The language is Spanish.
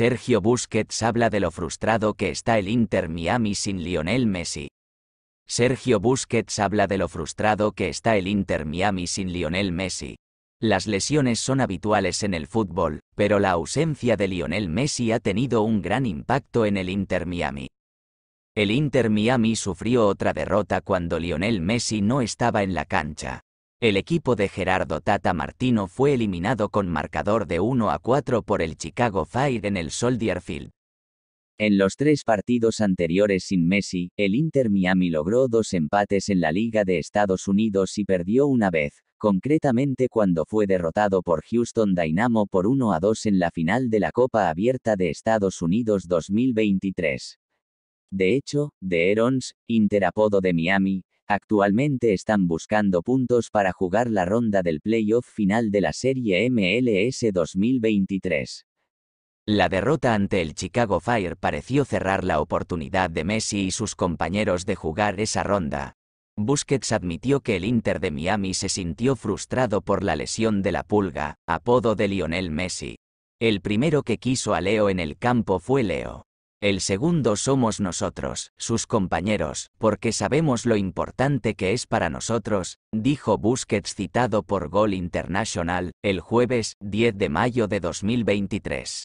Sergio Busquets habla de lo frustrado que está el Inter Miami sin Lionel Messi. Sergio Busquets habla de lo frustrado que está el Inter Miami sin Lionel Messi. Las lesiones son habituales en el fútbol, pero la ausencia de Lionel Messi ha tenido un gran impacto en el Inter Miami. El Inter Miami sufrió otra derrota cuando Lionel Messi no estaba en la cancha. El equipo de Gerardo Tata Martino fue eliminado con marcador de 1 a 4 por el Chicago Fire en el Soldier Field. En los tres partidos anteriores sin Messi, el Inter Miami logró dos empates en la Liga de Estados Unidos y perdió una vez, concretamente cuando fue derrotado por Houston Dynamo por 1 a 2 en la final de la Copa Abierta de Estados Unidos 2023. De hecho, The Inter interapodo de Miami, Actualmente están buscando puntos para jugar la ronda del playoff final de la serie MLS 2023. La derrota ante el Chicago Fire pareció cerrar la oportunidad de Messi y sus compañeros de jugar esa ronda. Busquets admitió que el Inter de Miami se sintió frustrado por la lesión de la pulga, apodo de Lionel Messi. El primero que quiso a Leo en el campo fue Leo. El segundo somos nosotros, sus compañeros, porque sabemos lo importante que es para nosotros, dijo Busquets citado por Gol International, el jueves 10 de mayo de 2023.